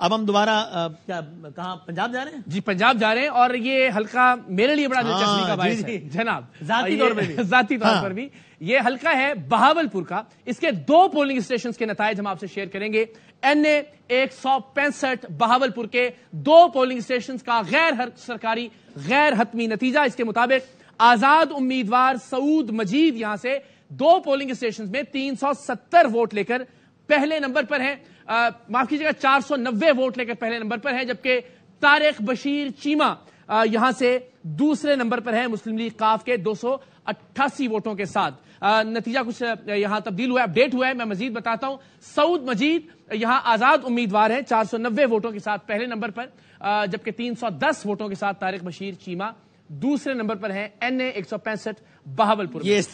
अब हम दोबारा क्या कहा पंजाब जा रहे हैं जी पंजाब जा रहे हैं और ये हल्का मेरे लिए बड़ा दिलचस्पी हाँ, का बायस जनाब जाती तौर पर जाती तौर हाँ। पर भी ये हल्का है बहावलपुर का इसके दो पोलिंग स्टेशन के नतज हम आपसे शेयर करेंगे एन ए एक सौ पैंसठ बहावलपुर के दो पोलिंग स्टेशन का गैर सरकारी गैर हतमी नतीजा इसके मुताबिक आजाद उम्मीदवार सऊद मजीद यहां से दो पोलिंग स्टेशन में तीन सौ सत्तर वोट लेकर पहले नंबर पर है माफ कीजिएगा नब्बे वोट लेकर पहले नंबर पर है जबकि तारिक बशीर चीमा आ, यहां से दूसरे नंबर पर है मुस्लिम लीग काफ के अट्ठासी वोटों के साथ आ, नतीजा कुछ यहां तब्दील हुआ है अपडेट हुआ है मैं मजीद बताता हूं सऊद मजीद यहां आजाद उम्मीदवार हैं नब्बे वोटों के साथ पहले नंबर पर जबकि 310 वोटों के साथ तारिक बशीर चीमा दूसरे नंबर पर है एन ए एक सौ पैंसठ बहावलपुर ये